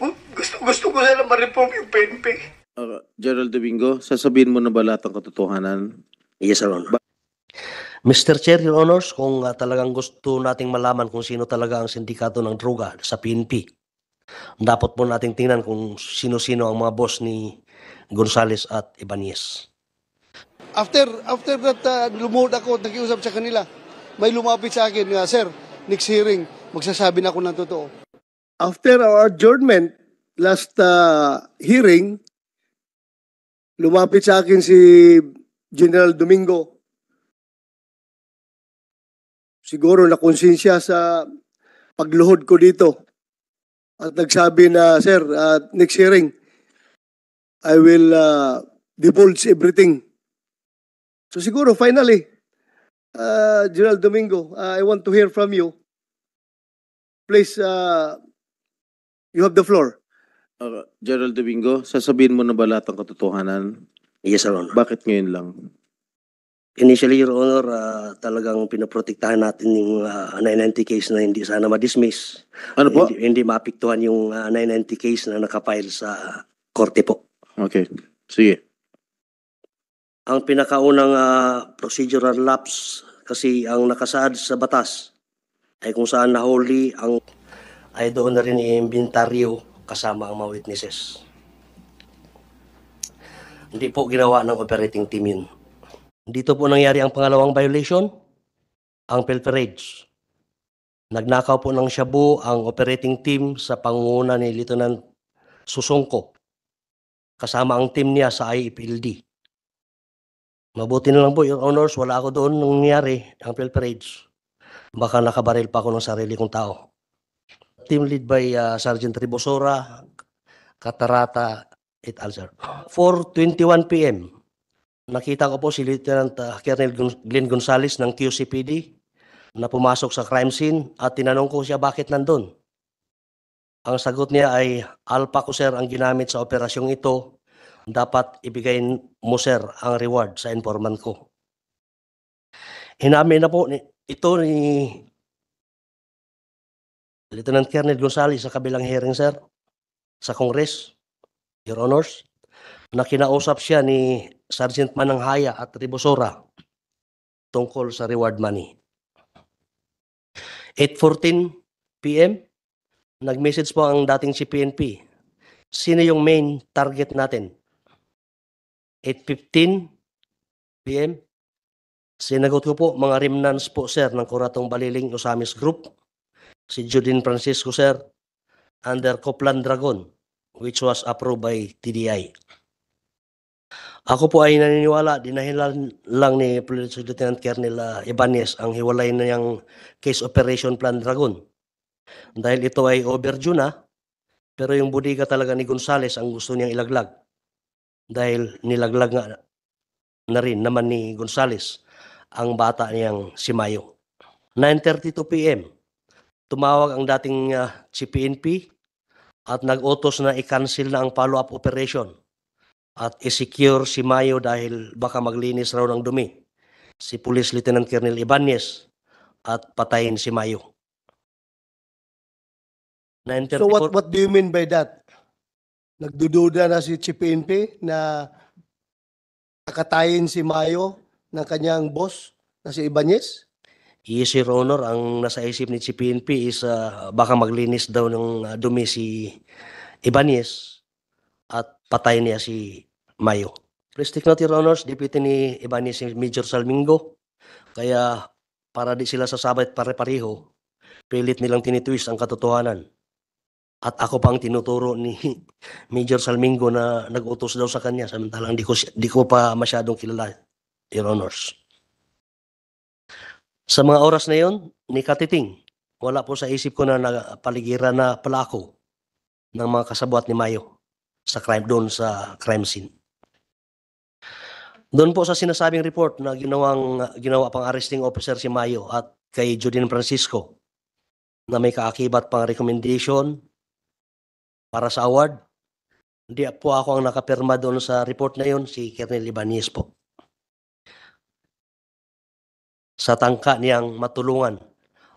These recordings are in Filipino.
Hmm? Gusto, gusto ko na lang ma-reform yung PNP. Uh, Gerald Domingo, sasabihin mo na ba lahat ang katotohanan? Yes, Your Honor. Mr. Chair, Your Honors, kung uh, talagang gusto nating malaman kung sino talaga ang sindikato ng droga sa PNP, dapat po nating tingnan kung sino-sino ang mga boss ni Gonzales at Ibanez. After after that uh, lumuhod ako at nakiusap sa kanila, may lumapit sa akin nga, Sir, next hearing, magsasabi na ako ng totoo. After our adjournment, last uh, hearing, lumapit sa akin si General Domingo. Siguro na konsensya sa pagluhod ko dito. At nagsabi na, Sir, uh, next hearing, I will uh, divulge everything. So siguro, finally, uh, General Domingo, uh, I want to hear from you. Please, uh, You have the floor. Uh, Gerald Domingo, sasabihin mo na ba lahat ng katotohanan? Yes, Your Honor. Bakit ngayon lang? Initially, Your Honor, uh, talagang pinoprotektahan natin yung uh, 990 case na hindi sana ma-dismiss. Ano po? Hindi, hindi mapiktuhan yung uh, 990 case na nakapile sa korte po. Okay. Sige. Ang pinakaunang uh, procedural lapse kasi ang nakasaad sa batas ay kung saan nahuli ang ay doon na rin i-inventaryo kasama ang mga witnesses. Hindi po ginawa ng operating team yun. Dito po nangyari ang pangalawang violation, ang pilferage. Nagnakaw po ng shabu ang operating team sa pangunguna ni Lieutenant Susungko kasama ang team niya sa IFLD. Mabuti na lang po, yung Honors, wala ako doon nangyari ang pilferage. Baka nakabaril pa ako ng sarili kong tao team lead by uh, Sergeant Ribosora, Katarata et al. Sir. 4.21 p.m. Nakita ko po si Lieutenant uh, Colonel Glenn Gonzales ng QCPD na pumasok sa crime scene at tinanong ko siya bakit nandun. Ang sagot niya ay, Alpha ko sir ang ginamit sa operasyong ito, dapat ibigay mo sir ang reward sa informant ko. Hinamin na po ni, ito ni Lieutenant Colonel Gonzales sa kabilang hearing, sir, sa Congress, Your Honors, na kinausap siya ni Sergeant Mananghaya at Ribosora tungkol sa reward money. 8.14 p.m., nag-message po ang dating si PNP. Sino yung main target natin? 8.15 p.m., sinagot ko po mga remnants po, sir, ng Kuratong Baliling Osamis Group si Judin Francisco, sir, under Copland Dragon, which was approved by TDI. Ako po ay naniniwala, dinahilan lang ni Police Lieutenant Colonel uh, Ibanez ang hiwalay na niyang case operation plan Dragon. Dahil ito ay overdue na, pero yung budiga talaga ni Gonzales ang gusto niyang ilaglag. Dahil nilaglag nga na rin naman ni Gonzales ang bata niyang si Mayo. 9.32 p.m tumawag ang dating uh, ah, CPNP at nag-utos na i-cancel na ang follow-up operation at i-secure si Mayo dahil baka maglinis raw ng dumi si Police Lieutenant Colonel Ibanez at patayin si Mayo. So what what do you mean by that? Nagdududa na si CPNP na kakatayin si Mayo ng kanyang boss na si Ibanez? Yes, Your Honor, ang nasa isip ni CPNP is uh, baka maglinis daw ng uh, dumi si Ibanez at patay niya si Mayo. Please take note, Your Honors, deputy ni Ibanez si Major Salmingo. Kaya para di sila sasabay pare-pareho, pilit nilang tinitwist ang katotohanan. At ako pang tinuturo ni Major Salmingo na nag-utos daw sa kanya samantalang di ko, di ko pa masyadong kilala, Your Honors. Sa mga oras na yon, ni Katiting, wala po sa isip ko na napaligiran na pala ako ng mga kasabuat ni Mayo sa crime doon sa crime scene. Doon po sa sinasabing report na ginawang ginawa pang arresting officer si Mayo at kay Judin Francisco na may kaakibat pang recommendation para sa award. Hindi po ako ang nakapirma doon sa report na yon, si Kernel Ibanez po sa tangka niyang matulungan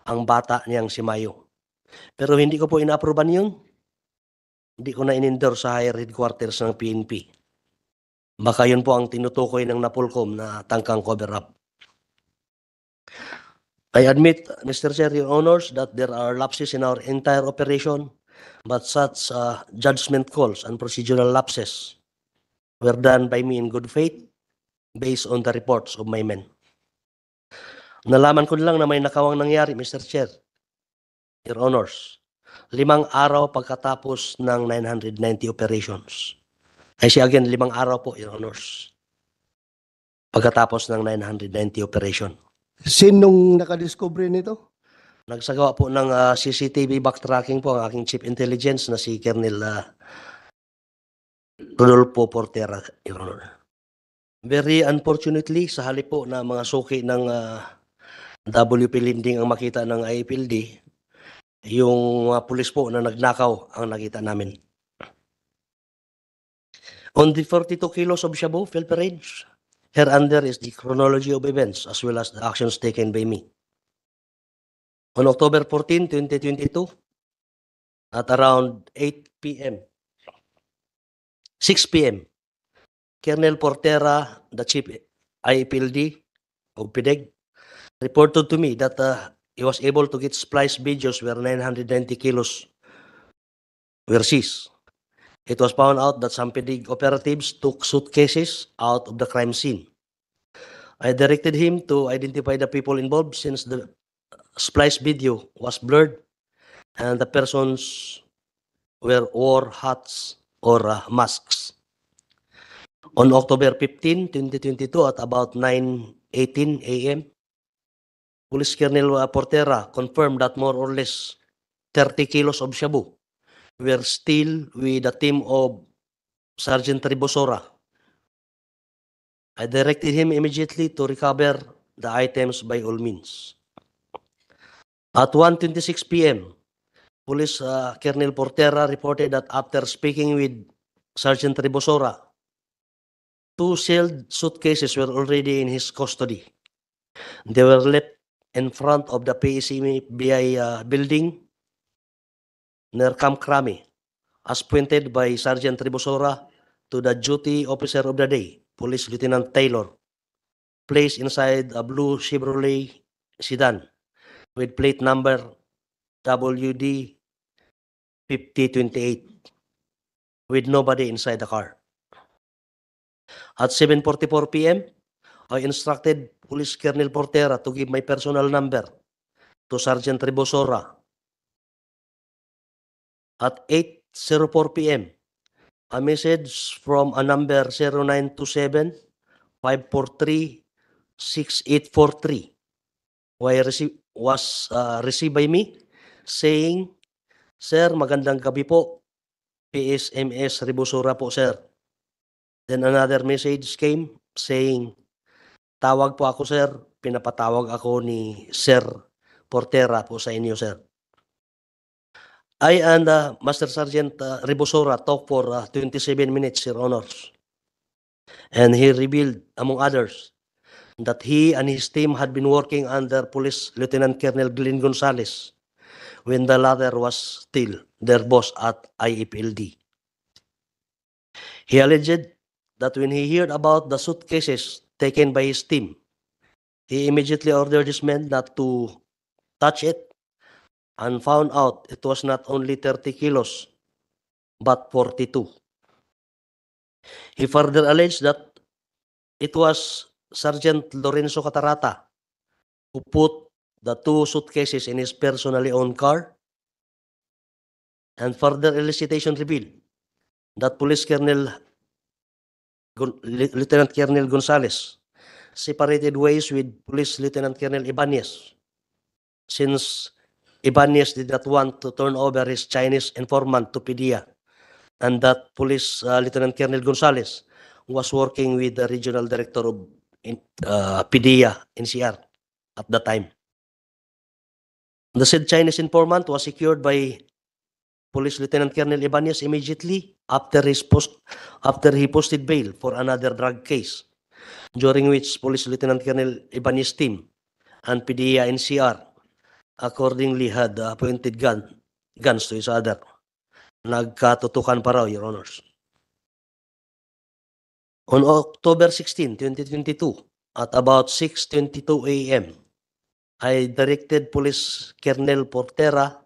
ang bata niyang si Mayo. Pero hindi ko po inaaproban yun. Hindi ko na inindor sa higher headquarters ng PNP. Baka yun po ang tinutukoy ng Napolcom na tangkang cover-up. I admit, Mr. Chair, Your Honors, that there are lapses in our entire operation, but such uh, judgment calls and procedural lapses were done by me in good faith based on the reports of my men. Nalaman ko lang na may nakawang nangyari, Mr. Chair. Your Honors, limang araw pagkatapos ng 990 operations. Ay siya again, limang araw po, Your Honors. Pagkatapos ng 990 operation. Sinong nakadiscovery nito? Nagsagawa po ng uh, ah, CCTV backtracking po ang aking chief intelligence na si Colonel uh, Rodolfo Portera, Your Honor. Very unfortunately, sa halip po na mga suki ng uh, WP Lending ang makita ng IPLD, yung mga pulis po na nagnakaw ang nakita namin. On the 42 kilos of Shabu, field parades, hereunder is the chronology of events as well as the actions taken by me. On October 14, 2022, at around 8 p.m., 6 p.m., Colonel Portera, the Chief IPLD of PDEG, reported to me that uh, he was able to get splice videos where 990 kilos were seized. It was found out that some PDIG operatives took suitcases out of the crime scene. I directed him to identify the people involved since the splice video was blurred and the persons were wore hats or uh, masks. On October 15, 2022 at about 9.18 a.m., Police Colonel Portera confirmed that more or less 30 kilos of shabu were still with the team of Sergeant Ribosora. I directed him immediately to recover the items by all means. At 1.26 p.m., Police uh, Colonel Portera reported that after speaking with Sergeant Ribosora, two sealed suitcases were already in his custody. They were left in front of the PACBI uh, building near Camp Krami, as pointed by Sergeant Tribusora to the duty officer of the day, Police Lieutenant Taylor, placed inside a blue Chevrolet sedan with plate number WD 5028 with nobody inside the car. At 7.44 p.m., I instructed Police Colonel Portera to give my personal number to Sergeant Ribosora. At 8.04 p.m., a message from a number 0927-543-6843 was uh, received by me saying, Sir, magandang gabi po. PSMS Ribosora po, sir. Then another message came saying, Tawag po ako, sir. Pinapatawag ako ni Sir Portera po sa inyo, sir. I and uh, Master Sergeant uh, Ribosora talked for uh, 27 minutes, Sir Honors. And he revealed, among others, that he and his team had been working under Police Lieutenant Colonel Glenn Gonzalez when the latter was still their boss at IFLD. He alleged that when he heard about the suitcases taken by his team. He immediately ordered his men not to touch it and found out it was not only 30 kilos, but 42. He further alleged that it was Sergeant Lorenzo Catarata who put the two suitcases in his personally owned car and further elicitation revealed that Police Colonel Lieutenant Colonel Gonzales, separated ways with Police Lieutenant Colonel Ibanez, since Ibanez did not want to turn over his Chinese informant to PDEA, and that Police uh, Lieutenant Colonel Gonzales was working with the Regional Director of in, uh, PDEA, NCR, at the time. The said Chinese informant was secured by Police Lieutenant Colonel Ibanez immediately after, his post, after he posted bail for another drug case, during which Police Lieutenant Colonel Ibanez team and PDEA NCR accordingly had pointed gun, guns to each other. Nagkatutukan pa raw, Your Honors. On October 16, 2022, at about 6.22 a.m., I directed Police Colonel Portera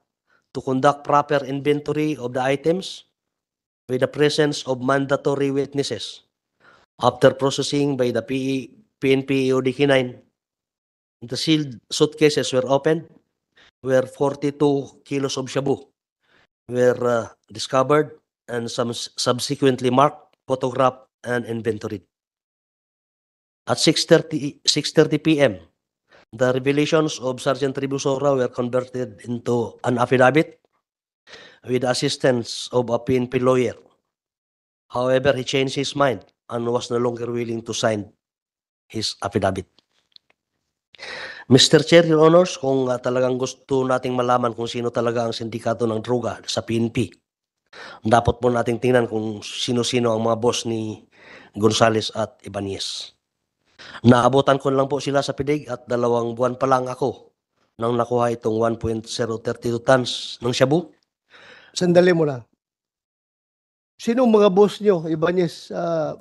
to conduct proper inventory of the items with the presence of mandatory witnesses after processing by the PE, PNP e ODK 9. The sealed suitcases were opened where 42 kilos of shabu were uh, discovered and some subsequently marked, photographed, and inventoried. At 6.30 6.30 p.m., the revelations of Sergeant Tribusora were converted into an affidavit with assistance of a PNP lawyer. However, he changed his mind and was no longer willing to sign his affidavit. Mr. Chair, Your Honors, kung uh, talagang gusto nating malaman kung sino talaga ang sindikato ng droga sa PNP, dapat po nating tingnan kung sino-sino ang mga boss ni Gonzales at Ibanez. Naabutan ko lang po sila sa pidig at dalawang buwan pa lang ako nang nakuha itong 1.032 tons ng shabu. Sandali mo lang. Sino mga boss nyo, Ibanez uh,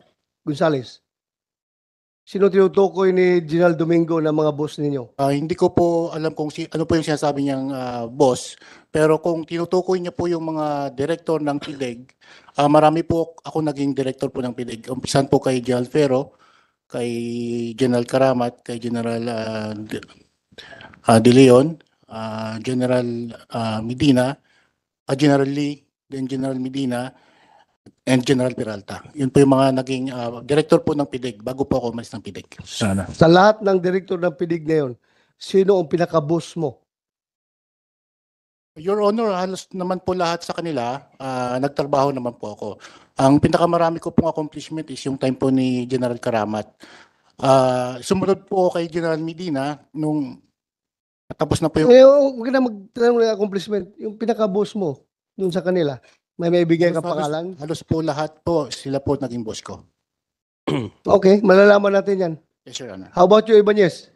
Gonzales? Sino tinutukoy ni General Domingo na mga boss ninyo? Ah, hindi ko po alam kung si, ano po yung sinasabi niyang ah, boss. Pero kung tinutukoy niya po yung mga director ng PIDEG, ah, marami po ako naging director po ng PIDEG. Umpisan po kay Gerald Ferro, kay General Karamat, kay General uh, De, Leon, uh, General uh, Medina, uh, General Lee, then General Medina, and General Peralta. Yun po yung mga naging uh, director po ng PIDIG e bago po ako umalis ng PIDIG. E Sana. Sa lahat ng director ng PIDIG e ngayon, sino ang pinaka-boss mo? Your Honor, halos naman po lahat sa kanila, uh, nagtrabaho naman po ako. Ang pinakamarami ko pong accomplishment is yung time po ni General Karamat. Uh, sumunod po kay General Medina nung tapos na po yung... Eh, oh, huwag na magtanong ng accomplishment. Yung pinaka-boss mo dun sa kanila, may may bigay ka pangalan? Halos po lahat po, sila po naging boss ko. okay, malalaman natin yan. Yes, Your Honor. How about you, Ibanez?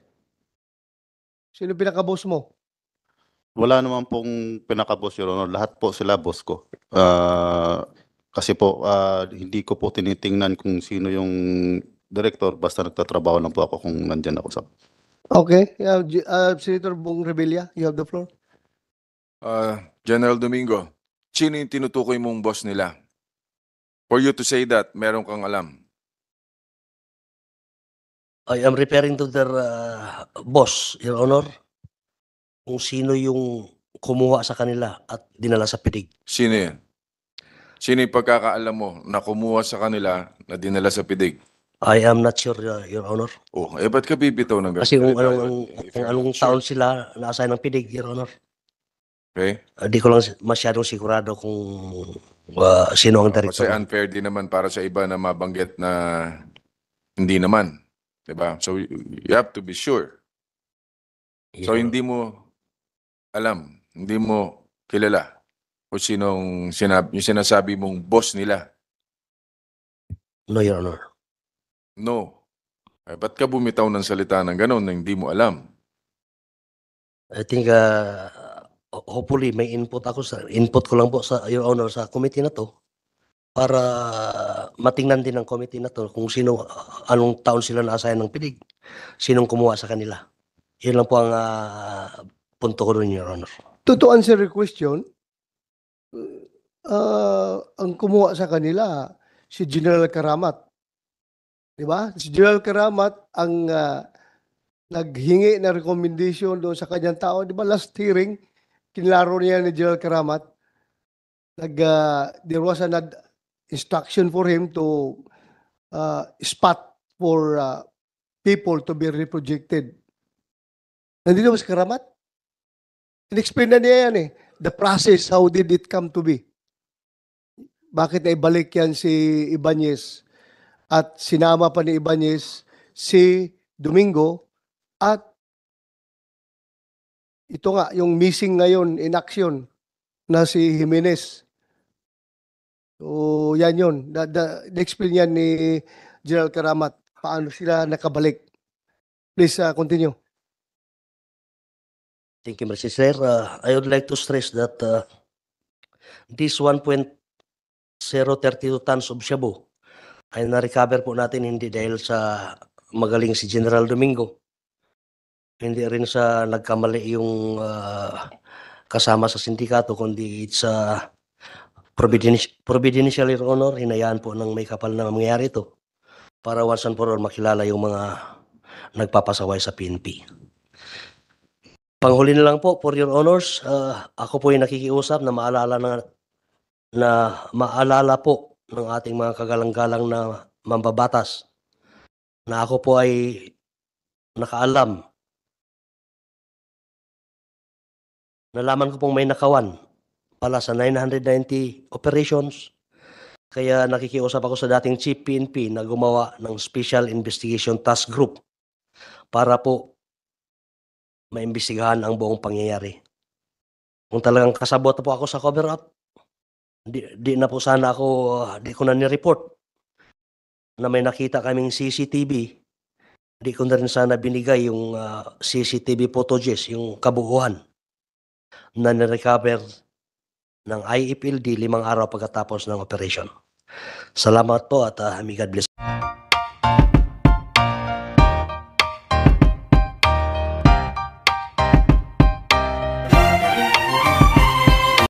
Sino pinaka-boss mo? Wala naman pong pinaka-boss, Your Honor. Lahat po sila boss ko. Ah, kasi po, ah, hindi ko po tinitingnan kung sino yung director. Basta nagtatrabaho lang po ako kung nandyan ako sa... Okay, uh, G- uh, Senator Bong Revilla, you have the floor. Uh, General Domingo, sino yung tinutukoy mong boss nila? For you to say that, meron kang alam. I am referring to their uh, boss, Your Honor kung sino yung kumuha sa kanila at dinala sa pidig. Sino yan? Sino yung pagkakaalam mo na kumuha sa kanila na dinala sa pidig? I am not sure, uh, Your Honor. Oh, eh ba't ka bibitaw ng Kasi kung anong, If kung anong sure. taon sila na-assign ng pidig, Your Honor. Okay? Hindi ah, ko lang masyadong sigurado kung uh, sino ang Kasi unfair din naman para sa iba na mabanggit na hindi naman. 'Di ba? So you you have to be sure. So hindi mo alam, hindi mo kilala kung sinong sinab- yung sinasabi mong boss nila. No, Your Honor. No. Eh, ba't ka bumitaw ng salita ng gano'n na hindi mo alam? I think uh, hopefully may input ako sa input ko lang po sa Your Honor sa committee na to para matingnan din ng committee na to kung sino anong taon sila na-assign ng pilig, sinong kumuha sa kanila. Yun lang po ang uh, punto ko doon, Your Honor. To answer your question, uh, ang kumuha sa kanila, si General Karamat. Di ba? Si General Karamat ang uh, naghingi na recommendation doon sa kanyang tao. Di ba? Last hearing, kinlaro niya ni General Karamat. Nag, uh, there was an instruction for him to uh, spot for uh, people to be reprojected. Nandito ba si Karamat? In-explain na niya yan eh. The process, how did it come to be? Bakit na ibalik yan si Ibanez? At sinama pa ni Ibanez si Domingo at ito nga, yung missing ngayon in action na si Jimenez. So, yan yun. The, explain yan ni General Karamat. Paano sila nakabalik? Please uh, continue. Thank you, Mr. Sir. Uh, I would like to stress that uh, this 1.032 tons of shabu ay na-recover po natin hindi dahil sa magaling si General Domingo. Hindi rin sa nagkamali yung uh, kasama sa sindikato, kundi it's a uh, providential, providential honor, hinayaan po ng may kapal na mangyayari ito para once and for all makilala yung mga nagpapasaway sa PNP. Panghuli na lang po for your honors, uh, ako po ay nakikiusap na maalala na, na maalala po ng ating mga kagalang-galang na mambabatas na ako po ay nakaalam. Nalaman ko pong may nakawan pala sa 990 operations. Kaya nakikiusap ako sa dating Chief PNP na gumawa ng Special Investigation Task Group para po maimbestigahan ang buong pangyayari. Kung talagang kasabot po ako sa cover up, di, di na po sana ako, ah, di ko na ni-report na may nakita kaming CCTV. Di ko na rin sana binigay yung uh, ah, CCTV footages, yung kabuuan na nirecover ng IFLD e limang araw pagkatapos ng operation. Salamat po at uh, may God bless